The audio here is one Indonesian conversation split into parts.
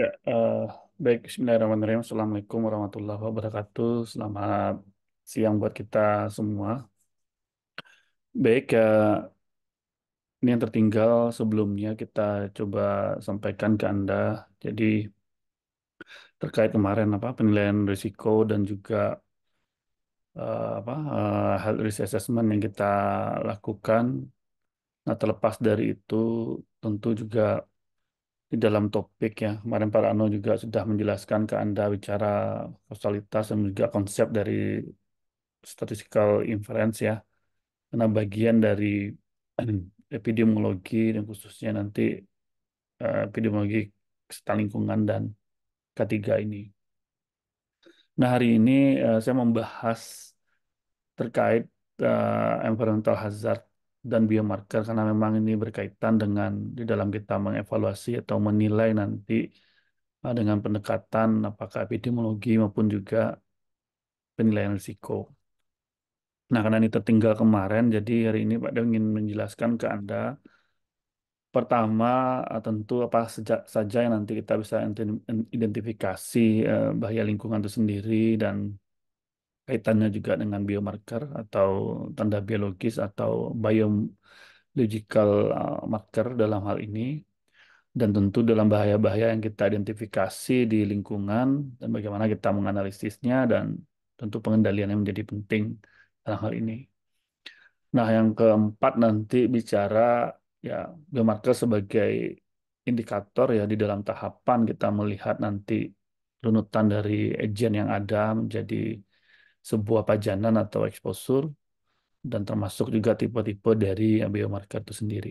Ya, uh, baik. Bismillahirrahmanirrahim. Assalamualaikum warahmatullahi wabarakatuh. Selamat siang buat kita semua. Baik, ya, ini yang tertinggal sebelumnya kita coba sampaikan ke Anda. Jadi, terkait kemarin apa penilaian risiko dan juga uh, apa uh, eh, health risk assessment yang kita lakukan. Nah, terlepas dari itu, tentu juga di dalam topik ya. Kemarin Pak Rano juga sudah menjelaskan ke Anda bicara kausalitas dan juga konsep dari statistical inference ya. Karena bagian dari epidemiologi dan khususnya nanti eh, epidemiologi kesehatan lingkungan dan ketiga ini. Nah, hari ini eh, saya membahas terkait eh, environmental hazard dan biomarker karena memang ini berkaitan dengan di dalam kita mengevaluasi atau menilai nanti eh, dengan pendekatan apakah epidemiologi maupun juga penilaian risiko. Nah, karena ini tertinggal kemarin, jadi hari ini Pak Dewi ingin menjelaskan ke Anda pertama eh, tentu apa saja yang nanti kita bisa identifikasi eh, bahaya lingkungan itu sendiri dan kaitannya juga dengan biomarker atau tanda biologis atau biological uh, marker dalam hal ini dan tentu dalam bahaya-bahaya yang kita identifikasi di lingkungan dan bagaimana kita menganalisisnya dan tentu pengendalian yang menjadi penting dalam hal ini. Nah, yang keempat nanti bicara ya biomarker sebagai indikator ya di dalam tahapan kita melihat nanti runutan dari agen yang ada menjadi sebuah pajanan atau exposure dan termasuk juga tipe-tipe dari biomarker itu sendiri.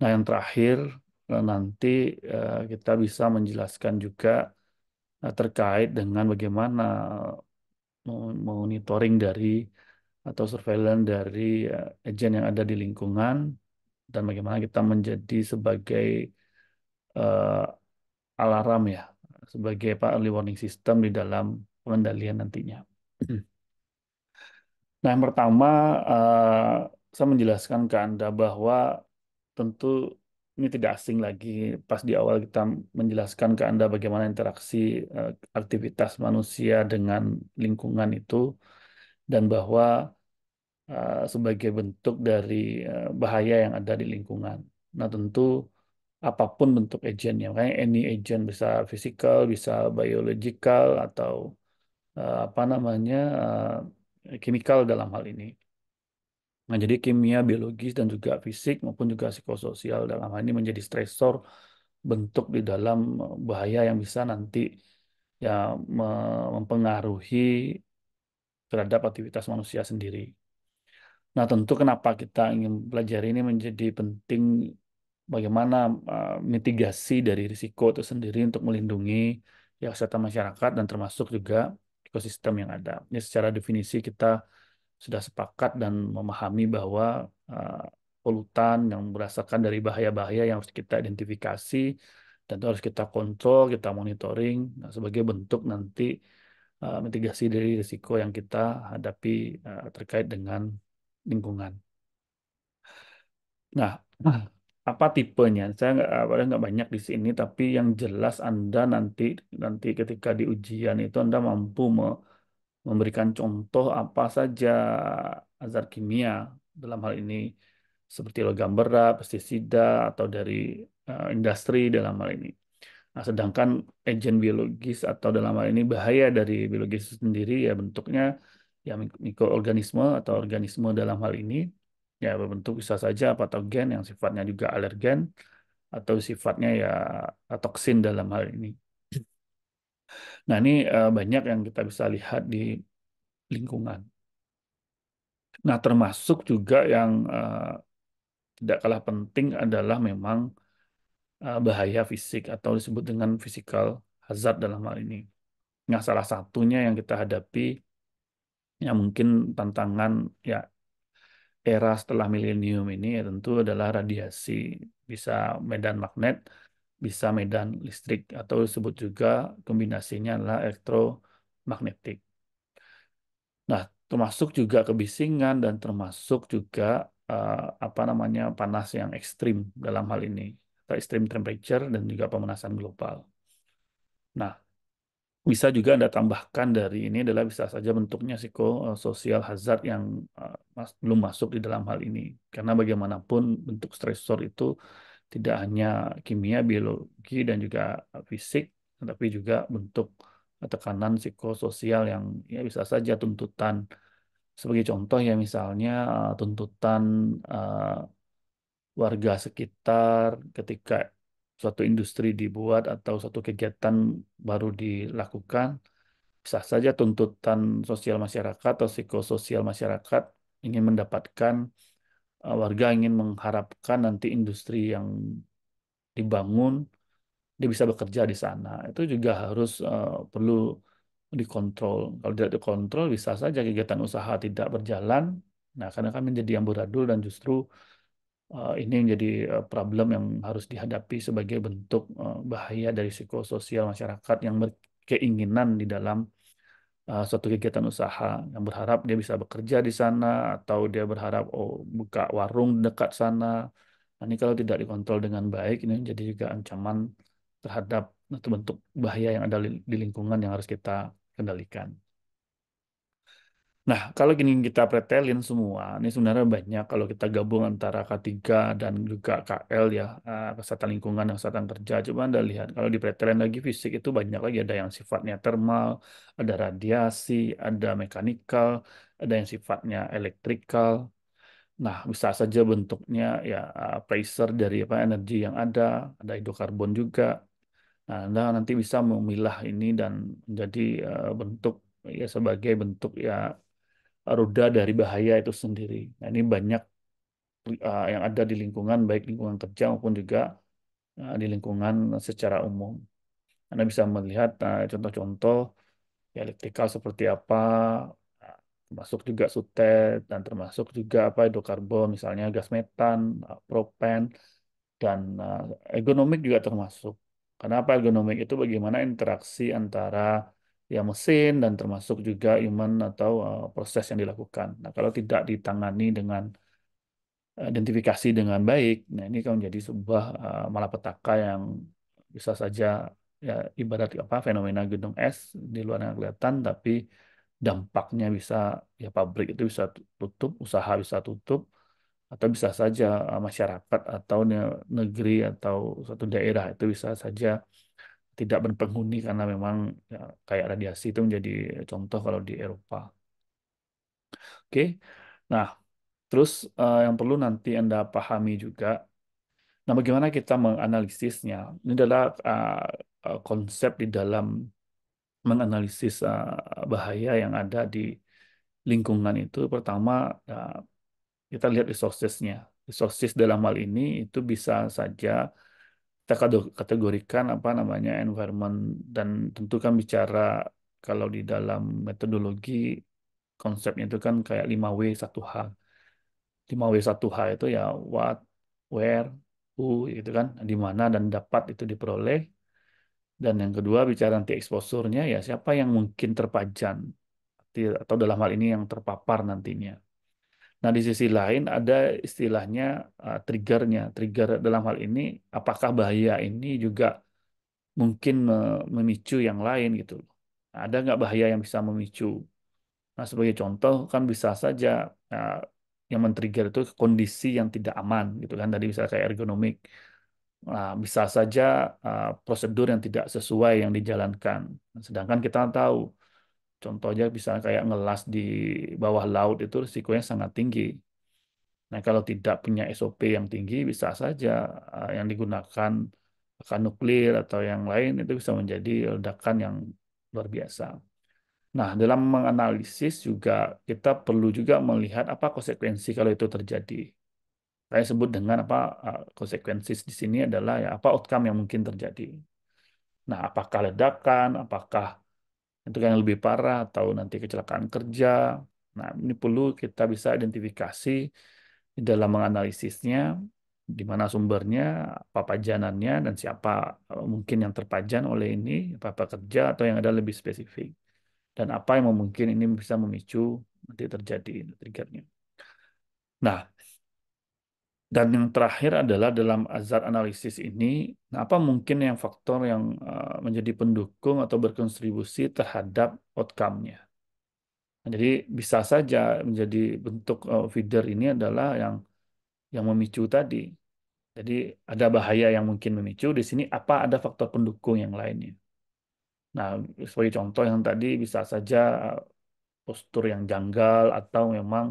Nah, yang terakhir eh, nanti eh, kita bisa menjelaskan juga eh, terkait dengan bagaimana monitoring dari atau surveillance dari agen yang ada di lingkungan dan bagaimana kita menjadi sebagai alarm ya sebagai early warning system di dalam pengendalian nantinya. Hmm. Nah, yang pertama, eh, saya menjelaskan ke Anda bahwa tentu ini tidak asing lagi pas di awal kita menjelaskan ke Anda bagaimana interaksi eh, aktivitas manusia dengan lingkungan itu dan bahwa eh, sebagai bentuk dari bahaya yang ada di lingkungan. Nah, tentu apapun bentuk agentnya, makanya any agent bisa fisikal, bisa biological atau Eh, apa namanya kimikal eh, dalam hal ini. Nah, jadi kimia biologis dan juga fisik maupun juga psikososial dalam hal ini menjadi stresor bentuk di dalam eh, bahaya yang bisa nanti ya mempengaruhi terhadap aktivitas manusia sendiri. Nah, tentu kenapa kita ingin belajar ini menjadi penting bagaimana mitigasi dari risiko itu sendiri untuk melindungi ya kesehatan masyarakat dan termasuk juga ekosistem yang ada. Ini ya, secara definisi kita sudah sepakat dan memahami bahwa uh, polutan yang berasalkan dari bahaya-bahaya yang harus kita identifikasi dan harus kita kontrol, kita monitoring nah, sebagai bentuk nanti uh, mitigasi dari risiko yang kita hadapi uh, terkait dengan lingkungan. Nah, apa tipenya saya nggak apa eh, nggak banyak di sini tapi yang jelas anda nanti nanti ketika di ujian itu anda mampu me, memberikan contoh apa saja azar kimia dalam hal ini seperti logam berat pestisida atau dari uh, industri dalam hal ini nah, sedangkan agen biologis atau dalam hal ini bahaya dari biologis sendiri ya bentuknya ya mikroorganisme atau organisme dalam hal ini ya berbentuk bisa saja patogen yang sifatnya juga alergen atau sifatnya ya toksin dalam hal ini. Nah ini eh, banyak yang kita bisa lihat di lingkungan. Nah termasuk juga yang eh, tidak kalah penting adalah memang eh, bahaya fisik atau disebut dengan physical hazard dalam hal ini. Nah salah satunya yang kita hadapi yang mungkin tantangan ya era setelah milenium ini ya tentu adalah radiasi bisa medan magnet bisa medan listrik atau disebut juga kombinasinya adalah elektromagnetik. Nah, termasuk juga kebisingan dan termasuk juga uh, apa namanya panas yang ekstrim dalam hal ini atau extreme temperature dan juga pemanasan global. Nah, bisa juga Anda tambahkan dari ini adalah bisa saja bentuknya psikososial eh, hazard yang eh, mas, belum masuk di dalam hal ini. Karena bagaimanapun bentuk stressor itu tidak hanya kimia, biologi, dan juga fisik, tetapi juga bentuk tekanan psikososial yang ya bisa saja tuntutan. Sebagai contoh ya misalnya eh, tuntutan uh, warga sekitar ketika suatu industri dibuat atau suatu kegiatan baru dilakukan, bisa saja tuntutan sosial masyarakat atau psikososial masyarakat ingin mendapatkan eh, warga ingin mengharapkan nanti industri yang dibangun dia bisa bekerja di sana. Itu juga harus uh, perlu dikontrol. Kalau tidak dikontrol bisa saja kegiatan usaha tidak berjalan. Nah, karena kan menjadi amburadul dan justru Uh, ini yang jadi uh, problem yang harus dihadapi sebagai bentuk uh, bahaya dari psikososial masyarakat yang berkeinginan di dalam uh, suatu kegiatan usaha yang berharap dia bisa bekerja di sana atau dia berharap oh buka warung dekat sana. Nah, ini kalau tidak dikontrol dengan baik ini jadi juga ancaman terhadap atau bentuk bahaya yang ada di lingkungan yang harus kita kendalikan. Nah, kalau gini kita pretelin semua, ini sebenarnya banyak kalau kita gabung antara K3 dan juga KL ya, eh, kesehatan lingkungan dan kesehatan kerja. Coba Anda lihat, kalau di pretelin lagi fisik itu banyak lagi, ada yang sifatnya thermal ada radiasi, ada mekanikal, ada yang sifatnya elektrikal. Nah, bisa saja bentuknya ya eh, pressure dari apa energi yang ada, ada hidrokarbon juga. Nah, Anda nanti bisa memilah ini dan menjadi eh, bentuk ya sebagai bentuk ya roda dari bahaya itu sendiri. Nah, ini banyak uh, yang ada di lingkungan baik lingkungan kerja maupun juga uh, di lingkungan secara umum. Anda bisa melihat eh, contoh-contoh ya, elektrikal seperti apa, termasuk juga sutet dan termasuk juga apa hidrokarbon misalnya gas metan, propen dan uh, ergonomik juga termasuk. Kenapa ergonomik itu bagaimana interaksi antara ya mesin dan termasuk juga human atau uh, proses yang dilakukan. Nah, kalau tidak ditangani dengan eh, identifikasi dengan baik, nah ini kan menjadi sebuah uh, malapetaka yang bisa saja ya ibarat apa fenomena gedung es di luar yang kelihatan tapi dampaknya bisa ya pabrik itu bisa tutup, usaha bisa tutup atau bisa saja uh, masyarakat atau negeri atau suatu daerah itu bisa saja tidak berpenghuni karena memang ya, kayak radiasi itu menjadi contoh kalau di Eropa. Oke, nah terus uh, yang perlu nanti Anda pahami juga, nah bagaimana kita menganalisisnya? Ini adalah uh, konsep di dalam menganalisis uh, bahaya yang ada di lingkungan itu. Pertama, uh, kita lihat resourcesnya. Resources dalam hal ini itu bisa saja kita kategorikan apa namanya environment dan tentu kan bicara kalau di dalam metodologi konsepnya itu kan kayak 5W 1H. 5W 1H itu ya what, where, who itu kan, di mana dan dapat itu diperoleh. Dan yang kedua bicara nanti eksposurnya ya siapa yang mungkin terpajan atau dalam hal ini yang terpapar nantinya. Nah, di sisi lain ada istilahnya uh, triggernya. Trigger dalam hal ini apakah bahaya ini juga mungkin uh, memicu yang lain gitu loh. Nah, ada nggak bahaya yang bisa memicu? Nah, sebagai contoh kan bisa saja uh, yang men-trigger itu kondisi yang tidak aman gitu kan. Tadi bisa kayak ergonomik. Nah, bisa saja uh, prosedur yang tidak sesuai yang dijalankan. Sedangkan kita kan tahu Contohnya bisa kayak ngelas di bawah laut itu risikonya sangat tinggi. Nah, kalau tidak punya SOP yang tinggi bisa saja eh, yang digunakan akan nuklir atau yang lain itu bisa menjadi ledakan yang luar biasa. Nah, dalam menganalisis juga kita perlu juga melihat apa konsekuensi kalau itu terjadi. Saya sebut dengan apa eh, konsekuensi di sini adalah ya apa outcome yang mungkin terjadi. Nah, apakah ledakan, apakah untuk yang lebih parah atau nanti kecelakaan kerja. Nah, ini perlu kita bisa identifikasi di dalam menganalisisnya di mana sumbernya, apa pajanannya, dan siapa eh, mungkin yang terpajan oleh ini, apa pekerja atau yang ada lebih spesifik. Dan apa yang mungkin ini bisa memicu nanti terjadi triggernya. Nah, dan yang terakhir adalah dalam azar analisis ini, apa mungkin yang faktor yang eh, menjadi pendukung atau berkontribusi terhadap outcome-nya. Nah, jadi bisa saja menjadi bentuk eh, feeder ini adalah yang yang memicu tadi. Jadi ada bahaya yang mungkin memicu di sini apa ada faktor pendukung yang lainnya. Nah, sebagai contoh yang tadi bisa saja eh, postur yang janggal atau memang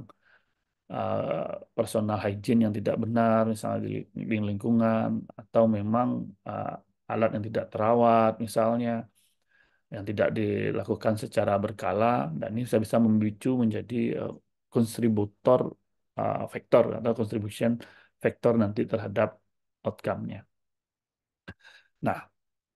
Eh, personal hygiene yang tidak benar misalnya di lingkungan atau memang eh, alat yang tidak terawat misalnya yang tidak dilakukan secara berkala dan ini bisa bisa memicu menjadi eh, kontributor faktor atau contribution faktor nanti terhadap outcome-nya. Nah,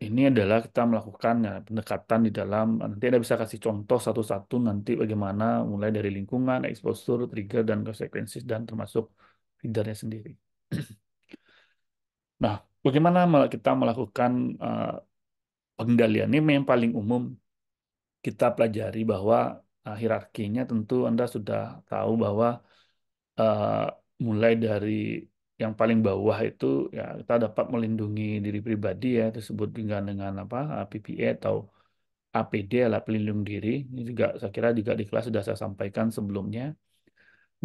ini adalah kita melakukan ya, pendekatan di dalam nanti Anda bisa kasih contoh satu-satu nanti bagaimana mulai dari lingkungan, exposure, trigger dan konsekuensi dan termasuk feedernya sendiri. nah, bagaimana kita melakukan uh, pengendalian ini yang paling umum kita pelajari bahwa uh, hierarkinya tentu Anda sudah tahu bahwa uh, mulai dari yang paling bawah itu ya kita dapat melindungi diri pribadi ya tersebut dengan dengan apa eh, PPE atau APD alat pelindung diri ini juga saya kira juga di kelas sudah saya sampaikan sebelumnya.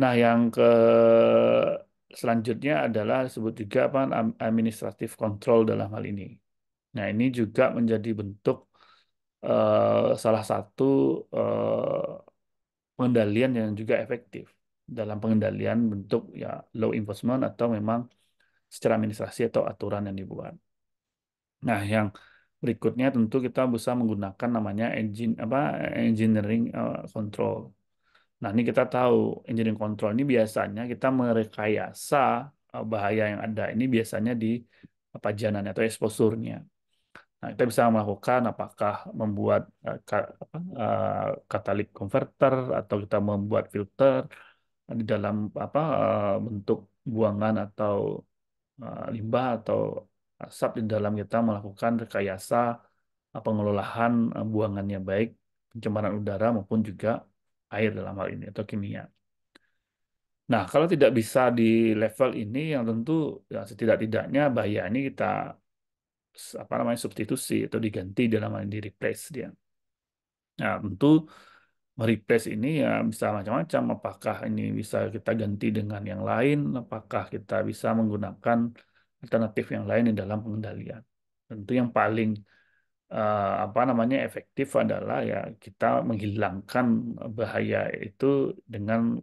Nah yang ke selanjutnya adalah disebut juga apa administratif kontrol dalam hal ini. Nah ini juga menjadi bentuk uh, salah satu uh, pengendalian yang juga efektif dalam pengendalian bentuk ya law enforcement atau memang secara administrasi atau aturan yang dibuat. Nah, yang berikutnya tentu kita bisa menggunakan namanya engine apa engineering eh, control. Nah, ini kita tahu engineering control ini biasanya kita merekayasa eh, bahaya yang ada. Ini biasanya di eh, pajanannya atau eksposurnya. Nah, kita bisa melakukan apakah membuat uh, katalik converter atau kita membuat filter di dalam apa eh, bentuk buangan atau eh, limbah atau asap di dalam kita melakukan rekayasa eh, pengelolaan buangannya baik pencemaran udara maupun juga air dalam hal ini atau kimia. Nah, kalau tidak bisa di level ini yang tentu ya, setidak-tidaknya bahaya ini kita apa namanya substitusi atau diganti dalam hal ini di replace dia. Nah, tentu mereplace ini ya bisa macam-macam. Apakah ini bisa kita ganti dengan yang lain? Apakah kita bisa menggunakan alternatif yang lain di dalam pengendalian? Tentu yang paling uh, apa namanya efektif adalah ya kita menghilangkan bahaya itu dengan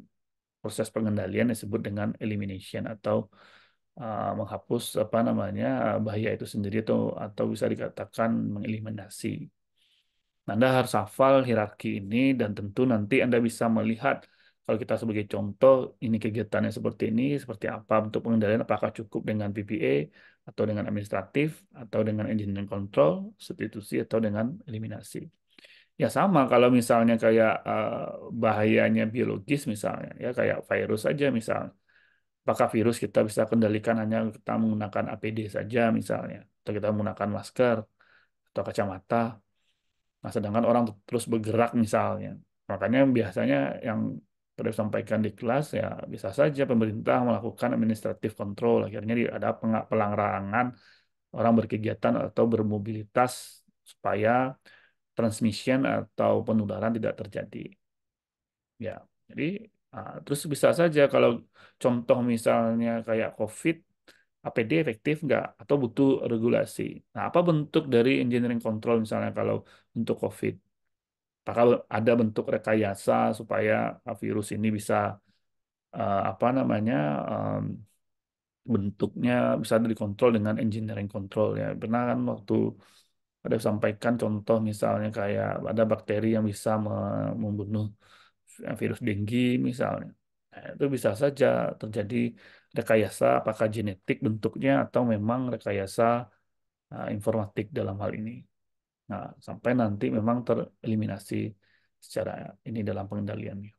proses pengendalian yang disebut dengan elimination atau uh, menghapus apa namanya bahaya itu sendiri atau atau bisa dikatakan mengeliminasi anda harus hafal hierarki ini dan tentu nanti Anda bisa melihat kalau kita sebagai contoh ini kegiatannya seperti ini, seperti apa untuk pengendalian apakah cukup dengan PPA atau dengan administratif atau dengan engineering control, substitusi atau dengan eliminasi. Ya sama kalau misalnya kayak eh, bahayanya biologis misalnya ya kayak virus saja misalnya. Apakah virus kita bisa kendalikan hanya kita menggunakan APD saja misalnya atau kita menggunakan masker atau kacamata Nah, sedangkan orang terus bergerak misalnya. Makanya biasanya yang perlu sampaikan di kelas ya bisa saja pemerintah melakukan administratif kontrol akhirnya ada pelanggaran orang berkegiatan atau bermobilitas supaya transmission atau penularan tidak terjadi. Ya, jadi ah, terus bisa saja kalau contoh misalnya kayak COVID APD efektif nggak atau butuh regulasi. Nah, apa bentuk dari engineering control misalnya kalau untuk COVID? Apakah ada bentuk rekayasa supaya virus ini bisa uh, apa namanya um, bentuknya bisa dikontrol dengan engineering control ya. Pernah kan waktu ada sampaikan contoh misalnya kayak ada bakteri yang bisa membunuh eh, virus denggi misalnya. Nah, itu bisa saja terjadi rekayasa apakah genetik bentuknya atau memang rekayasa uh, informatik dalam hal ini. Nah, sampai nanti memang tereliminasi secara ini dalam pengendaliannya.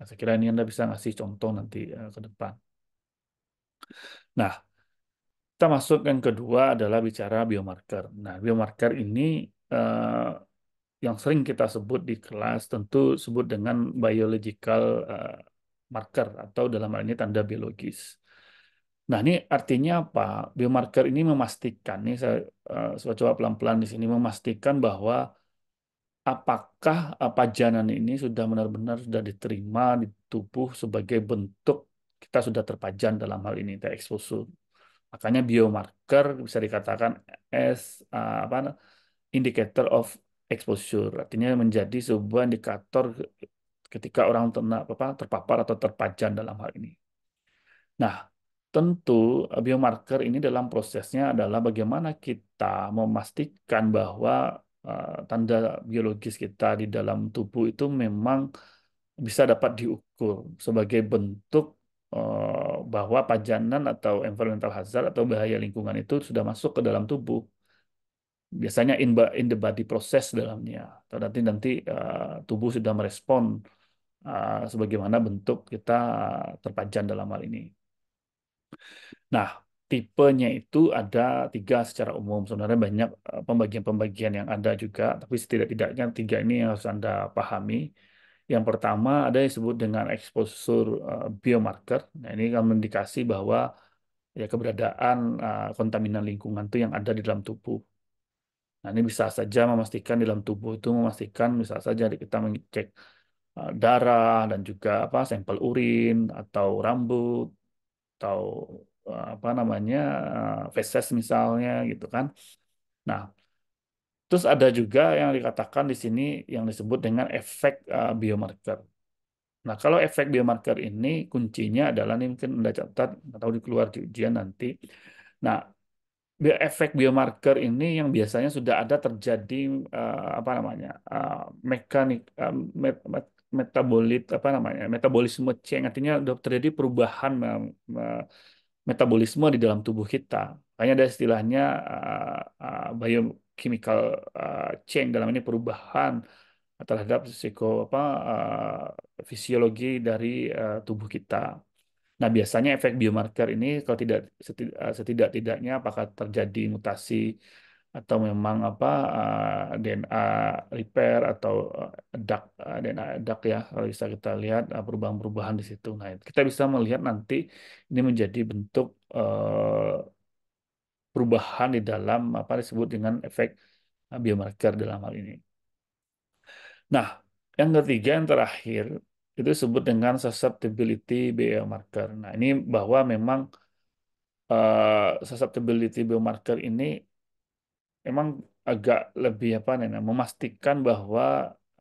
Nah, saya kira ini Anda bisa ngasih contoh nanti eh, ke depan. Nah, kita masuk yang kedua adalah bicara biomarker. Nah, biomarker ini uh, yang sering kita sebut di kelas tentu sebut dengan biological uh, marker atau dalam hal ini tanda biologis. Nah, ini artinya apa? Biomarker ini memastikan, nih saya, uh, saya coba pelan-pelan di sini, memastikan bahwa apakah apa pajanan ini sudah benar-benar sudah diterima di tubuh sebagai bentuk kita sudah terpajan dalam hal ini, tereksposu. Makanya biomarker bisa dikatakan as uh, apa, indicator of exposure, artinya menjadi sebuah indikator ketika orang terpapar atau terpajan dalam hal ini. Nah, Tentu biomarker ini dalam prosesnya adalah bagaimana kita memastikan bahwa uh, tanda biologis kita di dalam tubuh itu memang bisa dapat diukur sebagai bentuk uh, bahwa pajanan atau environmental hazard atau bahaya lingkungan itu sudah masuk ke dalam tubuh. Biasanya in, in the body process dalamnya. Atau nanti nanti uh, eh, tubuh sudah merespon uh, sebagaimana bentuk kita terpajan dalam hal ini. Nah, tipenya itu ada tiga secara umum. Sebenarnya banyak eh, pembagian-pembagian yang ada juga, tapi setidak-tidaknya tiga ini yang harus Anda pahami. Yang pertama ada yang disebut dengan exposure eh, biomarker. Nah, ini akan mendikasi bahwa ya keberadaan eh, kontaminan lingkungan itu yang ada di dalam tubuh. Nah, ini bisa saja memastikan di dalam tubuh itu memastikan bisa saja kita mengecek darah dan juga apa sampel urin atau rambut atau eh, apa namanya eh, feses misalnya gitu kan. Nah, terus ada juga yang dikatakan di sini yang disebut dengan efek eh, biomarker. Nah, kalau efek biomarker ini kuncinya adalah nih mungkin Anda catat atau dikeluar di ujian nanti. Nah, efek biomarker ini yang biasanya sudah ada terjadi uh, apa namanya? Uh, mekanik uh, me me metabolit apa namanya metabolisme change artinya terjadi perubahan metabolisme di dalam tubuh kita makanya ada istilahnya uh, uh, biochemical uh, eh, change dalam ini perubahan terhadap psiko apa fisiologi dari tubuh kita nah biasanya efek biomarker ini kalau tidak setidak, setidak tidaknya apakah terjadi mutasi atau memang apa uh, eh, DNA repair atau eh, duct uh, eh, DNA duct ya kalau bisa kita lihat perubahan-perubahan di situ. Nah, kita bisa melihat nanti ini menjadi bentuk uh, perubahan di dalam apa disebut dengan efek biomarker dalam hal ini. Nah, yang ketiga yang terakhir itu disebut dengan susceptibility biomarker. Nah, ini bahwa memang uh, susceptibility biomarker ini memang agak lebih apa nih memastikan bahwa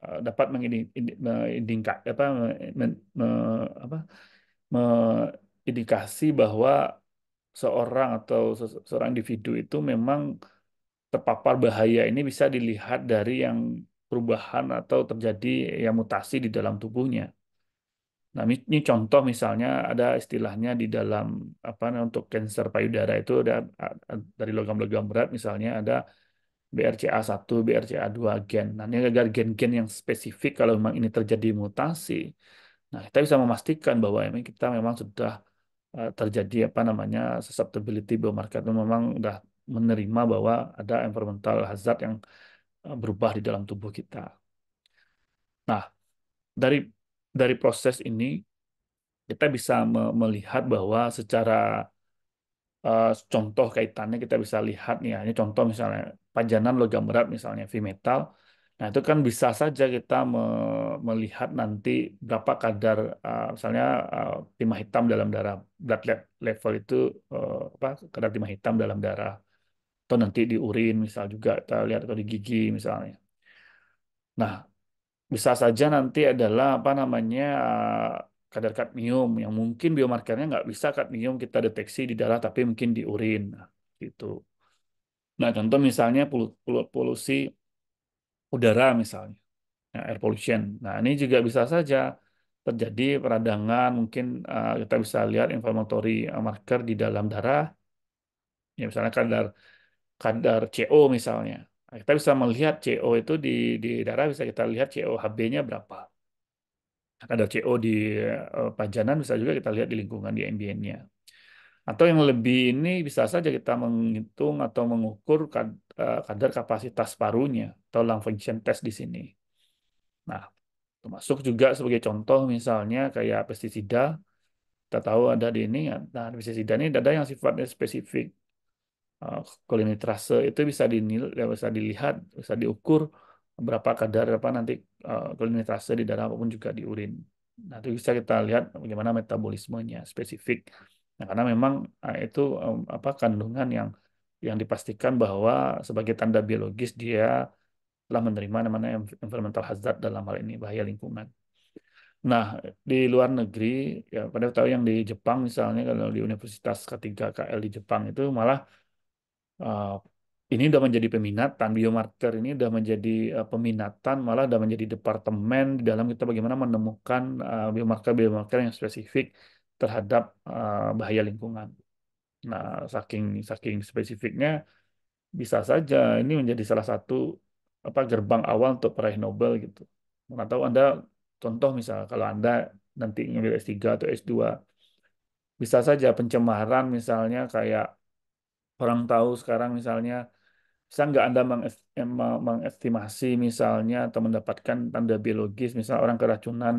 eh, dapat mengindikasi apa, men, me, apa mengindikasi bahwa seorang atau se seorang individu itu memang terpapar bahaya ini bisa dilihat dari yang perubahan atau terjadi yang mutasi di dalam tubuhnya. Nah, ini contoh misalnya ada istilahnya di dalam apa untuk kanker payudara itu ada dari logam-logam berat misalnya ada BRCA1, BRCA2 gen. Nah, ini agar gen-gen yang spesifik kalau memang ini terjadi mutasi. Nah, kita bisa memastikan bahwa memang kita memang sudah e, terjadi apa namanya susceptibility biomarker itu memang sudah menerima bahwa ada environmental hazard yang e, berubah di dalam tubuh kita. Nah, dari dari proses ini kita bisa melihat bahwa secara uh, contoh kaitannya kita bisa lihat nih ya, ini contoh misalnya pajanan logam berat misalnya V metal. Nah, itu kan bisa saja kita me melihat nanti berapa kadar uh, misalnya uh, timah hitam dalam darah blood level itu uh, apa kadar timah hitam dalam darah atau nanti di urin misal juga kita lihat atau di gigi misalnya. Nah, bisa saja nanti adalah apa namanya eh, kadar kadmium yang mungkin biomarkernya nggak bisa kadmium kita deteksi di darah tapi mungkin di urin nah, gitu. Nah contoh misalnya polusi udara misalnya, ya, air pollution. Nah ini juga bisa saja terjadi peradangan mungkin eh, kita bisa lihat inflammatory marker di dalam darah, ya misalnya kadar kadar CO misalnya. Nah, kita bisa melihat CO itu di, di darah bisa kita lihat CO COHB-nya berapa. Ada CO di uh, pajanan bisa juga kita lihat di lingkungan di ambiennya Atau yang lebih ini bisa saja kita menghitung atau mengukur kad, uh, kadar kapasitas parunya atau lung function test di sini. Nah, termasuk juga sebagai contoh misalnya kayak pestisida kita tahu ada di ini, nah pestisida ini ada yang sifatnya spesifik Eh, kolinitrase itu bisa dinilai ya, bisa dilihat bisa diukur berapa kadar apa nanti eh, kolinitrase di darah apapun juga di urin nah itu bisa kita lihat bagaimana metabolismenya spesifik nah, karena memang eh, itu apa kandungan yang yang dipastikan bahwa sebagai tanda biologis dia telah menerima namanya environmental hazard dalam hal ini bahaya lingkungan Nah, di luar negeri, ya pada tahu yang di Jepang misalnya, kalau di Universitas K3 KL di Jepang itu malah Eh, ini udah menjadi peminatan biomarker ini udah menjadi uh, peminatan malah udah menjadi departemen di dalam kita bagaimana menemukan uh, eh, biomarker biomarker yang spesifik terhadap uh, bahaya lingkungan. Nah, saking saking spesifiknya bisa saja ini menjadi salah satu apa gerbang awal untuk peraih Nobel gitu. Mana tahu Anda contoh misal kalau Anda nanti ngambil S3 atau S2 bisa saja pencemaran misalnya kayak orang tahu sekarang misalnya bisa nggak Anda mengestimasi misalnya atau mendapatkan tanda biologis misal orang keracunan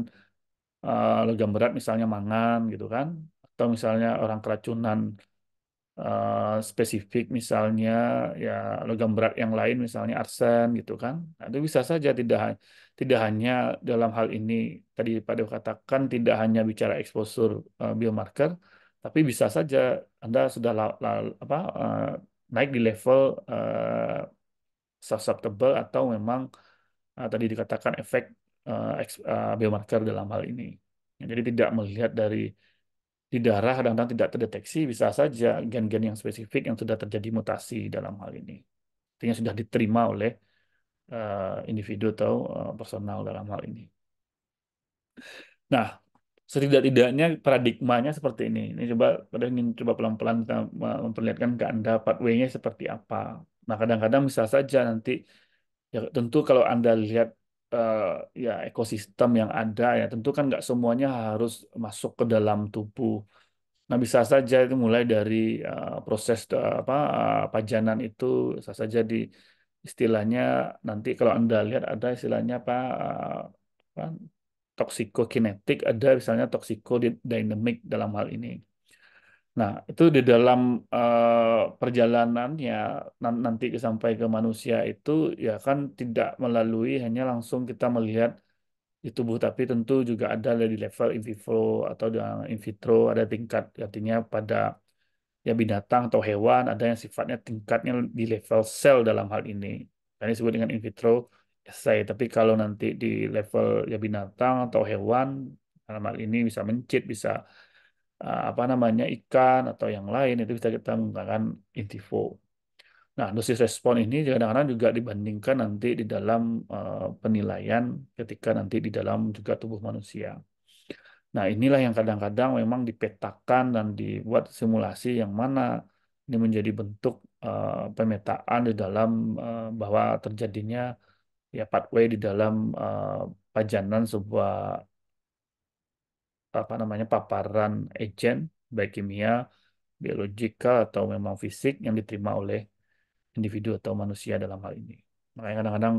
uh, eh, logam berat misalnya mangan gitu kan atau misalnya orang keracunan uh, spesifik misalnya ya logam berat yang lain misalnya arsen gitu kan nah, itu bisa saja tidak tidak hanya dalam hal ini tadi pada katakan tidak hanya bicara eksposur uh, biomarker tapi bisa saja anda sudah la, la, apa, uh, naik di level uh, susceptible atau memang uh, tadi dikatakan efek uh, uh, biomarker dalam hal ini. Ya, jadi tidak melihat dari di darah kadang-kadang tidak terdeteksi bisa saja gen-gen yang spesifik yang sudah terjadi mutasi dalam hal ini. Artinya sudah diterima oleh uh, individu atau uh, personal dalam hal ini. Nah, setidak-tidaknya paradigmanya seperti ini. Ini coba pada ingin coba pelan-pelan memperlihatkan ke Anda pathway-nya seperti apa. Nah, kadang-kadang bisa saja nanti ya tentu kalau Anda lihat uh, ya ekosistem yang ada ya tentu kan nggak semuanya harus masuk ke dalam tubuh. Nah, bisa saja itu mulai dari uh, proses uh, apa uh, pajanan itu bisa saja di istilahnya nanti kalau Anda lihat ada istilahnya apa, uh, apa toksikokinetik, ada misalnya toksikodinamik dalam hal ini. Nah, itu di dalam uh, perjalanannya nanti sampai ke manusia itu ya kan tidak melalui hanya langsung kita melihat di tubuh tapi tentu juga ada di level in vivo atau in vitro ada tingkat artinya pada ya binatang atau hewan ada yang sifatnya tingkatnya di level sel dalam hal ini. Ini disebut dengan in vitro selesai. Tapi kalau nanti di level ya binatang atau hewan, dalam hal ini bisa mencit, bisa eh, apa namanya ikan atau yang lain itu bisa kita menggunakan intifo. Nah, dosis respon ini kadang-kadang juga dibandingkan nanti di dalam uh, penilaian ketika nanti di dalam juga tubuh manusia. Nah, inilah yang kadang-kadang memang dipetakan dan dibuat simulasi yang mana ini menjadi bentuk uh, pemetaan di dalam uh, bahwa terjadinya ya pathway di dalam uh, pajanan sebuah apa namanya paparan agen baik kimia, biologikal atau memang fisik yang diterima oleh individu atau manusia dalam hal ini. Makanya kadang-kadang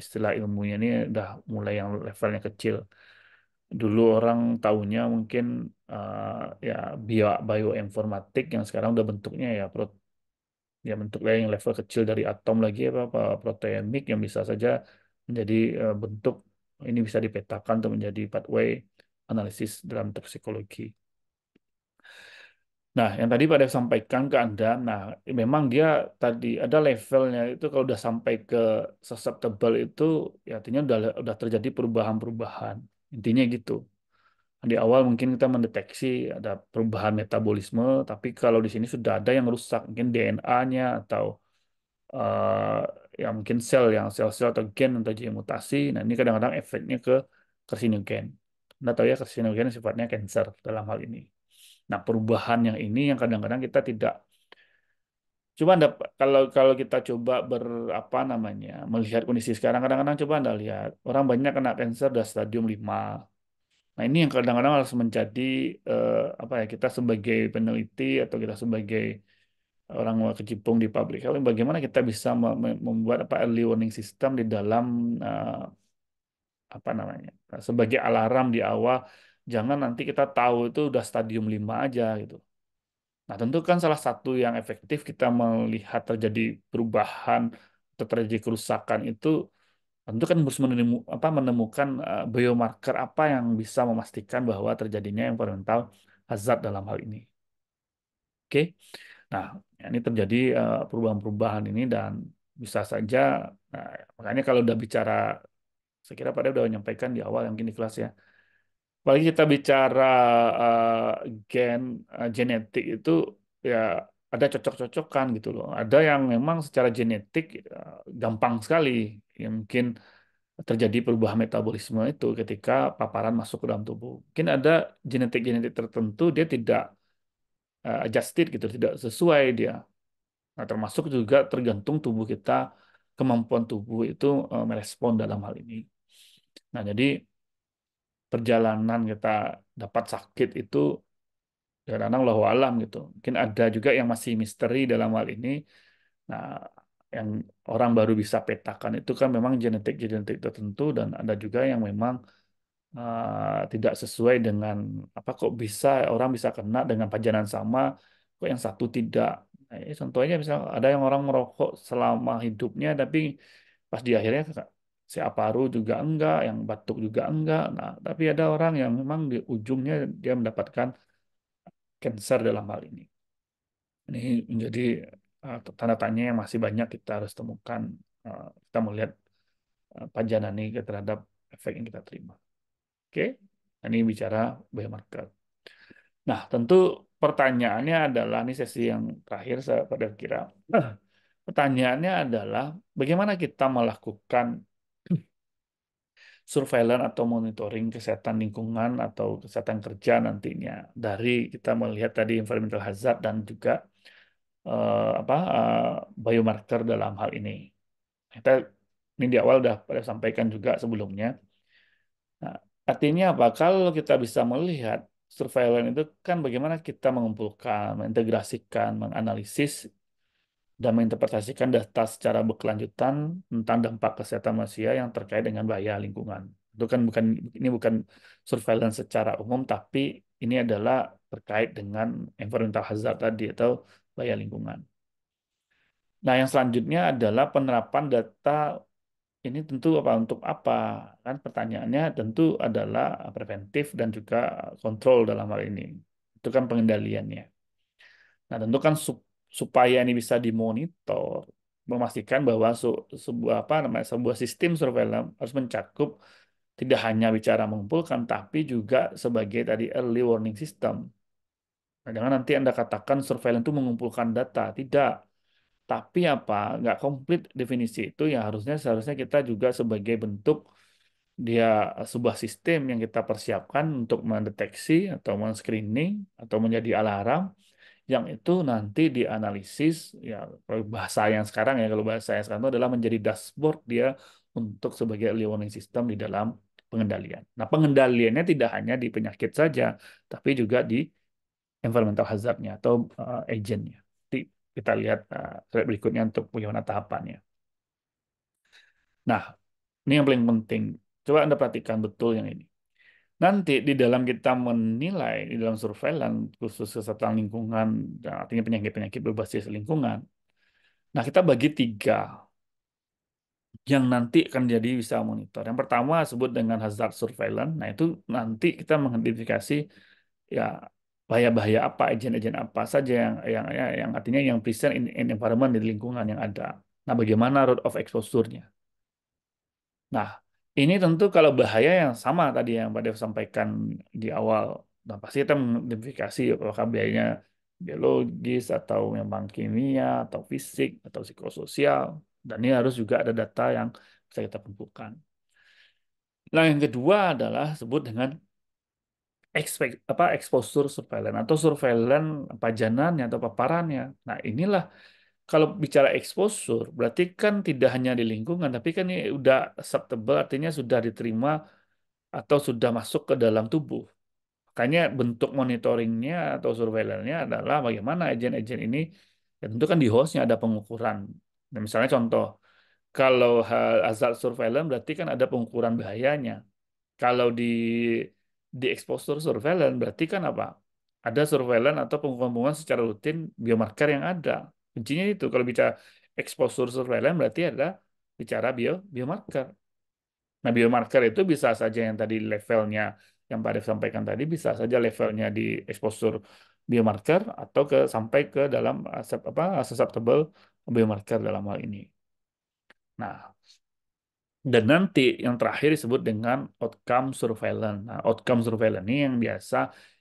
istilah ilmunya ini udah mulai yang levelnya kecil. Dulu orang tahunya mungkin uh, ya bio bioinformatik yang sekarang udah bentuknya ya prot ya bentuknya yang level kecil dari atom lagi apa, apa proteomik yang bisa saja menjadi uh, bentuk ini bisa dipetakan untuk menjadi pathway analisis dalam toksikologi. Nah, yang tadi pada sampaikan ke Anda, nah memang dia tadi ada levelnya itu kalau udah sampai ke susceptible itu ya artinya udah udah terjadi perubahan-perubahan. Intinya gitu di awal mungkin kita mendeteksi ada perubahan metabolisme, tapi kalau di sini sudah ada yang rusak, mungkin DNA-nya atau uh, ya mungkin sel yang sel-sel atau gen yang terjadi mutasi. Nah ini kadang-kadang efeknya ke karsinogen. Anda tahu ya karsinogen sifatnya cancer dalam hal ini. Nah perubahan yang ini yang kadang-kadang kita tidak Coba anda, kalau kalau kita coba ber apa namanya melihat kondisi sekarang kadang-kadang coba anda lihat orang banyak kena kanker udah stadium 5 Nah, ini yang kadang-kadang harus menjadi eh, apa ya kita sebagai peneliti atau kita sebagai orang kecimpung di public health bagaimana kita bisa membuat apa early warning system di dalam uh, apa namanya sebagai alarm di awal jangan nanti kita tahu itu udah stadium 5 aja gitu. Nah, tentu kan salah satu yang efektif kita melihat terjadi perubahan atau terjadi kerusakan itu tentu kan harus menemu, apa, menemukan uh, biomarker apa yang bisa memastikan bahwa terjadinya yang environmental hazard dalam hal ini. Oke, okay? nah ini terjadi eh, perubahan-perubahan ini dan bisa saja, nah, makanya kalau udah bicara, saya kira pada udah menyampaikan di awal yang kini kelas ya, apalagi kita bicara uh, gen uh, genetik itu ya ada cocok-cocokan gitu loh. Ada yang memang secara genetik uh, gampang sekali yang mungkin terjadi perubahan metabolisme itu ketika paparan masuk ke dalam tubuh. Mungkin ada genetik-genetik tertentu dia tidak uh, adjusted gitu, tidak sesuai dia. Nah, termasuk juga tergantung tubuh kita, kemampuan tubuh itu uh, merespon dalam hal ini. Nah, jadi perjalanan kita dapat sakit itu kadang-kadang Allah alam gitu. Mungkin ada juga yang masih misteri dalam hal ini. Nah, yang orang baru bisa petakan itu kan memang genetik-genetik tertentu dan ada juga yang memang uh, tidak sesuai dengan apa kok bisa orang bisa kena dengan pajanan sama kok yang satu tidak. Nah, ya, contohnya misal ada yang orang merokok selama hidupnya tapi pas di akhirnya si aparu juga enggak, yang batuk juga enggak. Nah, tapi ada orang yang memang di ujungnya dia mendapatkan cancer dalam hal ini. Ini menjadi Eh, tanda tanya yang masih banyak kita harus temukan. Eh, kita melihat eh, pajanan ini terhadap efek yang kita terima. Oke, ini bicara bear market. Nah, tentu pertanyaannya adalah, ini sesi yang terakhir saya pada kira, pertanyaannya adalah bagaimana kita melakukan surveillance atau monitoring kesehatan lingkungan atau kesehatan kerja nantinya dari kita melihat tadi environmental hazard dan juga uh, apa uh, biomarker dalam hal ini. Kita ini di awal sudah pada sampaikan juga sebelumnya. Nah, artinya apa? Kalau kita bisa melihat surveillance itu kan bagaimana kita mengumpulkan, mengintegrasikan, menganalisis dan menginterpretasikan data secara berkelanjutan tentang dampak kesehatan manusia yang terkait dengan bahaya lingkungan. Itu kan bukan ini bukan surveillance secara umum tapi ini adalah terkait dengan environmental hazard tadi atau bayar lingkungan. Nah, yang selanjutnya adalah penerapan data ini tentu apa untuk apa? Kan pertanyaannya tentu adalah preventif dan juga kontrol dalam hal ini. Itu kan pengendaliannya. Nah, tentu kan supaya ini bisa dimonitor, memastikan bahwa sebuah apa namanya sebuah sistem surveillance harus mencakup tidak hanya bicara mengumpulkan tapi juga sebagai tadi early warning system Nah, jangan nanti Anda katakan surveillance itu mengumpulkan data. Tidak. Tapi apa? Nggak komplit definisi itu yang harusnya seharusnya kita juga sebagai bentuk dia sebuah sistem yang kita persiapkan untuk mendeteksi atau men-screening atau menjadi alarm yang itu nanti dianalisis ya bahasa yang sekarang ya kalau bahasa yang sekarang itu adalah menjadi dashboard dia untuk sebagai early warning system di dalam pengendalian. Nah, pengendaliannya tidak hanya di penyakit saja, tapi juga di environmental hazardnya atau uh, agentnya. Jadi kita lihat uh, slide berikutnya untuk bagaimana tahapannya. Nah, ini yang paling penting. Coba Anda perhatikan betul yang ini. Nanti di dalam kita menilai, di dalam surveillance, khusus kesehatan lingkungan, artinya penyakit-penyakit berbasis lingkungan, nah kita bagi tiga yang nanti akan jadi bisa monitor. Yang pertama disebut dengan hazard surveillance. Nah itu nanti kita mengidentifikasi ya bahaya-bahaya apa, agen-agen apa saja yang yang ya, yang artinya yang present in, in environment di lingkungan yang ada. Nah, bagaimana root of exposure-nya? Nah, ini tentu kalau bahaya yang sama tadi yang Pak Dev sampaikan di awal. Nah, pasti kita mengidentifikasi apakah bahayanya biologis atau memang kimia atau fisik atau psikososial dan ini harus juga ada data yang bisa kita kumpulkan. Nah, yang kedua adalah sebut dengan expect, apa exposure surveillance atau surveillance pajanannya atau paparannya. Nah, inilah kalau bicara exposure berarti kan tidak hanya di lingkungan tapi kan ini udah acceptable artinya sudah diterima atau sudah masuk ke dalam tubuh. Makanya bentuk monitoringnya atau surveillance adalah bagaimana agen-agen ini ya tentu kan di hostnya ada pengukuran. Nah, misalnya contoh kalau hal surveillance berarti kan ada pengukuran bahayanya. Kalau di di exposure surveillance berarti kan apa? Ada surveillance atau pengumpulan secara rutin biomarker yang ada. Kuncinya itu kalau bicara exposure surveillance berarti ada bicara bio biomarker. Nah, biomarker itu bisa saja yang tadi levelnya yang Pak sampaikan tadi bisa saja levelnya di exposure biomarker atau ke sampai ke dalam apa susceptible biomarker dalam hal ini. Nah, dan nanti yang terakhir disebut dengan outcome surveillance. Nah, outcome surveillance ini yang biasa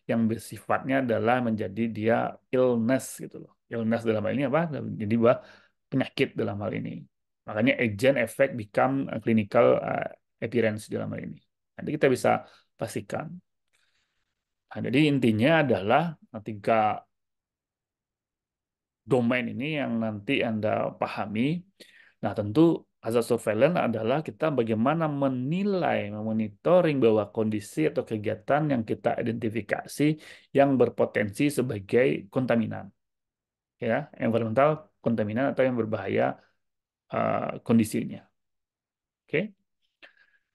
yang bersifatnya adalah menjadi dia illness gitu loh. Illness dalam hal ini apa? Jadi bah penyakit dalam hal ini. Makanya agent effect become clinical eh, appearance dalam hal ini. Nanti kita bisa pastikan. Nah, jadi intinya adalah nah, tiga domain ini yang nanti Anda pahami. Nah, tentu Asas surveillance adalah kita bagaimana menilai, memonitoring bahwa kondisi atau kegiatan yang kita identifikasi yang berpotensi sebagai kontaminan. Ya, environmental kontaminan atau yang berbahaya uh, kondisinya. Oke. Okay?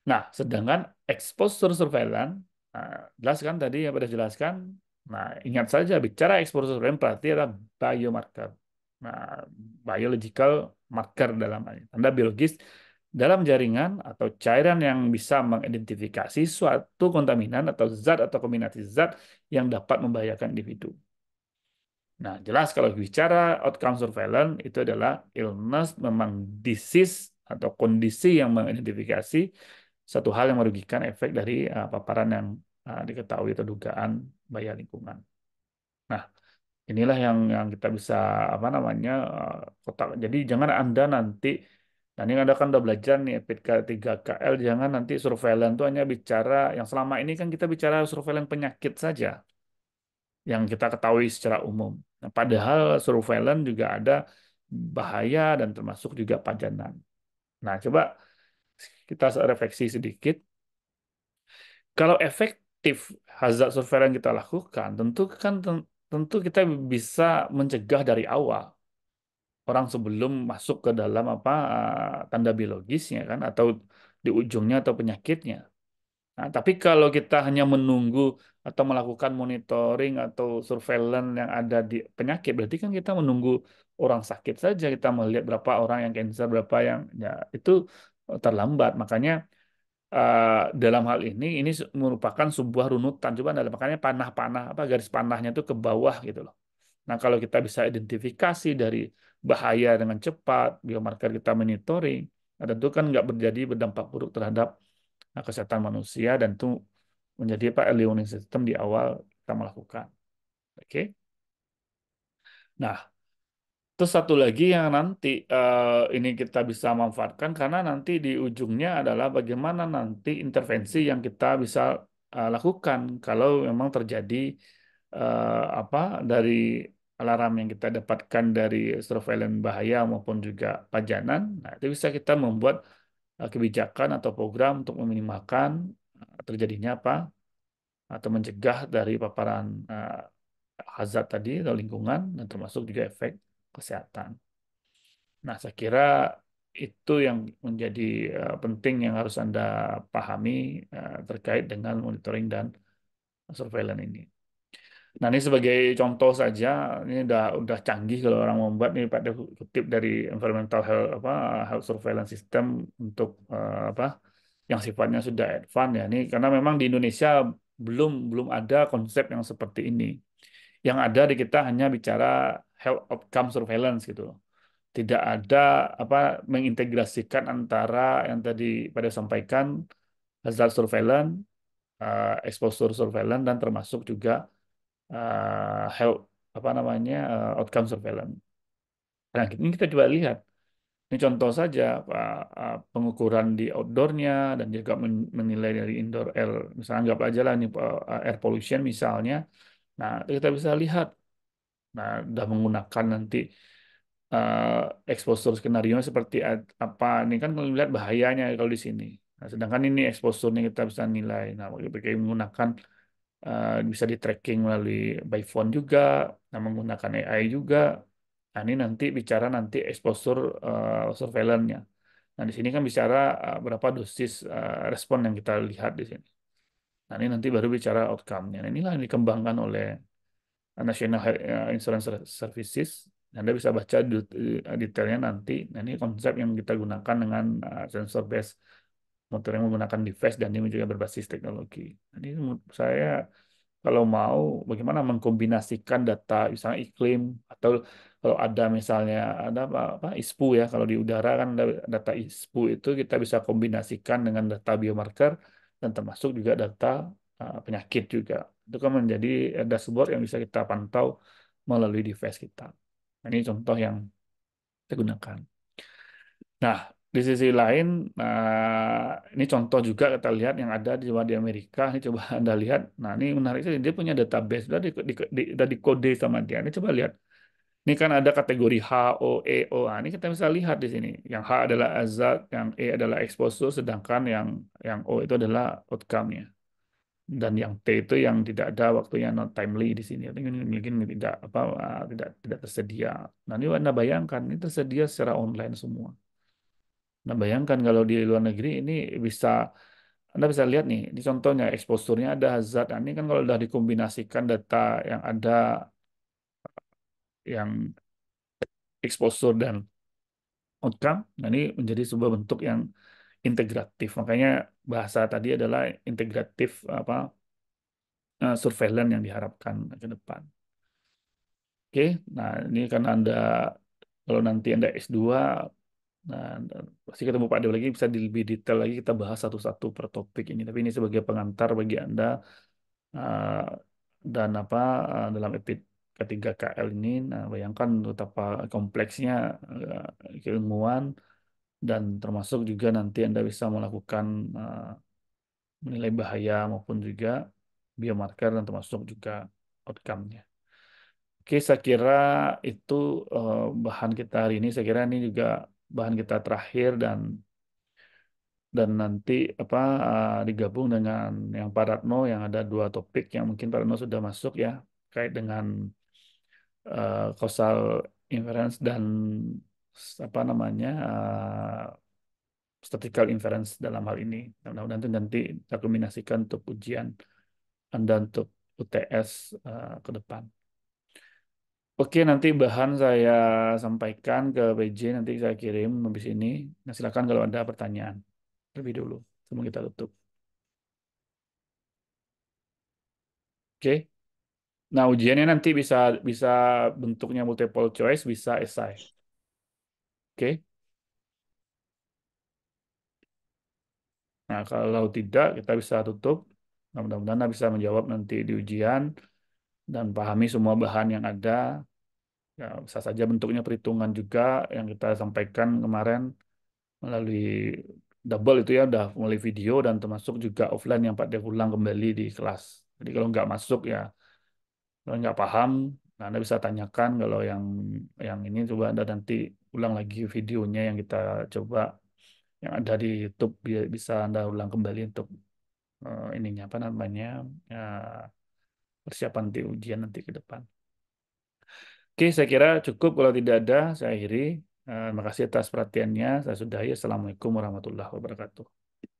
Nah, sedangkan exposure surveillance, nah, jelas tadi yang sudah jelaskan. Nah, ingat saja bicara exposure surveillance berarti adalah biomarker. Nah, biological marker dalam tanda biologis dalam jaringan atau cairan yang bisa mengidentifikasi suatu kontaminan atau zat atau kombinasi zat yang dapat membahayakan individu. Nah, jelas kalau bicara outcome surveillance itu adalah illness memang disease atau kondisi yang mengidentifikasi satu hal yang merugikan efek dari eh, paparan yang eh, diketahui atau dugaan bahaya lingkungan. Inilah yang yang kita bisa apa namanya eh, kotak. Jadi jangan Anda nanti Nah, ini Anda kan udah belajar nih PK 3KL, jangan nanti surveillance itu hanya bicara, yang selama ini kan kita bicara surveillance penyakit saja, yang kita ketahui secara umum. Nah, padahal surveillance juga ada bahaya dan termasuk juga pajanan. Nah, coba kita refleksi sedikit. Kalau efektif hazard surveillance kita lakukan, tentu kan tentu kita bisa mencegah dari awal orang sebelum masuk ke dalam apa eh, tanda biologisnya kan atau di ujungnya atau penyakitnya. Nah, tapi kalau kita hanya menunggu atau melakukan monitoring atau surveillance yang ada di penyakit, berarti kan kita menunggu orang sakit saja kita melihat berapa orang yang cancer, berapa yang ya itu eh, terlambat. Makanya Eh, dalam hal ini ini merupakan sebuah runutan coba dalam makanya panah-panah apa garis panahnya itu ke bawah gitu loh. Nah, kalau kita bisa identifikasi dari bahaya dengan cepat, biomarker kita monitoring, nah tentu kan nggak berjadi berdampak buruk terhadap nah, kesehatan manusia dan itu menjadi apa early warning system di awal kita melakukan. Oke. Okay? Nah, Terus satu lagi yang nanti uh, ini kita bisa manfaatkan karena nanti di ujungnya adalah bagaimana nanti intervensi yang kita bisa uh, lakukan kalau memang terjadi uh, apa dari alarm yang kita dapatkan dari surveillance bahaya maupun juga pajanan. Nah, itu bisa kita membuat kebijakan atau program untuk meminimalkan terjadinya apa atau mencegah dari paparan hazard tadi atau lingkungan dan termasuk juga efek kesehatan. Nah, saya kira itu yang menjadi eh, penting yang harus Anda pahami eh, terkait dengan monitoring dan surveillance ini. Nah, ini sebagai contoh saja, ini udah udah canggih kalau orang membuat ini pada kutip dari environmental health apa health surveillance system untuk eh, apa yang sifatnya sudah advance ya. Ini karena memang di Indonesia belum belum ada konsep yang seperti ini. Yang ada di kita hanya bicara health outcome surveillance gitu Tidak ada apa mengintegrasikan antara yang tadi pada sampaikan hazard surveillance, uh, exposure surveillance dan termasuk juga uh, eh, health apa namanya uh, outcome surveillance. Nah, ini kita coba lihat. Ini contoh saja pengukuran di outdoornya dan juga menilai dari indoor air. Misalnya anggap aja lah ini air pollution misalnya. Nah, kita bisa lihat Nah, udah menggunakan nanti uh, exposure skenario seperti apa ini kan melihat bahayanya kalau di sini. Nah, sedangkan ini exposure-nya kita bisa nilai. Nah, pakai menggunakan uh, bisa di tracking melalui by phone juga, nah menggunakan AI juga. Nah, ini nanti bicara nanti exposure uh, surveillance-nya. Nah, di sini kan bicara uh, berapa dosis uh, respon yang kita lihat di sini. Nah, ini nanti baru bicara outcome-nya. Nah, inilah yang dikembangkan oleh National eh, Insurance Services. Anda bisa baca eh, detailnya nanti. Nah, ini konsep yang kita gunakan dengan eh, sensor based motor yang menggunakan device dan ini juga berbasis teknologi. Ini saya kalau mau bagaimana mengkombinasikan data misalnya iklim atau kalau ada misalnya ada apa, apa ISPU ya kalau di udara kan data ISPU itu kita bisa kombinasikan dengan data biomarker dan termasuk juga data Eh, penyakit juga. Itu kan menjadi eh, dashboard yang bisa kita pantau melalui device kita. Nah, ini contoh yang kita gunakan. Nah, di sisi lain, eh, ini contoh juga kita lihat yang ada di di Amerika. Ini coba Anda lihat. Nah, ini menarik sih. Dia punya database. Sudah di, di, di, di sama dia. Ini coba lihat. Ini kan ada kategori H, O, E, O. Nah, ini kita bisa lihat di sini. Yang H adalah azad, yang E adalah exposure, sedangkan yang yang O itu adalah outcome-nya dan yang T itu yang tidak ada waktunya not timely di sini mungkin tidak apa eh, tidak tidak tersedia nah ini anda bayangkan ini tersedia secara online semua nah bayangkan kalau di luar negeri ini bisa anda bisa lihat nih ini contohnya eksposurnya ada hazard nah, ini kan kalau sudah dikombinasikan data yang ada yang eksposur dan outcome nah ini menjadi sebuah bentuk yang integratif. Makanya bahasa tadi adalah integratif apa eh, surveillance yang diharapkan ke depan. Oke, nah ini karena Anda kalau nanti Anda S2 nah pasti ketemu Pak Dewa lagi bisa lebih detail lagi kita bahas satu-satu per topik ini. Tapi ini sebagai pengantar bagi Anda uh, dan apa uh, dalam epit ketiga KL ini nah bayangkan betapa kompleksnya uh, keilmuan dan termasuk juga nanti Anda bisa melakukan uh, menilai bahaya maupun juga biomarker dan termasuk juga outcome-nya. Oke, saya kira itu eh, bahan kita hari ini. Saya kira ini juga bahan kita terakhir dan dan nanti apa eh, digabung dengan yang Pak yang ada dua topik yang mungkin Pak Ratno sudah masuk ya kait dengan uh, causal inference dan apa namanya uh, statistical inference dalam hal ini. mudah nanti nanti dikombinasikan untuk ujian Anda untuk UTS uh, eh, ke depan. Oke, nanti bahan saya sampaikan ke PJ, nanti saya kirim habis ini. Nah, silakan kalau ada pertanyaan lebih dulu sebelum kita tutup. Oke. Nah, ujiannya nanti bisa bisa bentuknya multiple choice, bisa esai. Oke. Nah, kalau tidak, kita bisa tutup. Nah, mudah-mudahan Anda bisa menjawab nanti di ujian dan pahami semua bahan yang ada. Ya, bisa saja bentuknya perhitungan juga yang kita sampaikan kemarin melalui double itu ya, udah mulai video dan termasuk juga offline yang Pak Dev ulang kembali di kelas. Jadi kalau nggak masuk ya, kalau nggak paham, nah Anda bisa tanyakan. Kalau yang yang ini coba Anda nanti ulang lagi videonya yang kita coba yang ada di YouTube bisa Anda ulang kembali untuk uh, ininya apa namanya uh, persiapan di ujian nanti ke depan. Oke, saya kira cukup kalau tidak ada saya akhiri. Uh, terima kasih atas perhatiannya. Saya sudahi. Assalamualaikum warahmatullahi wabarakatuh.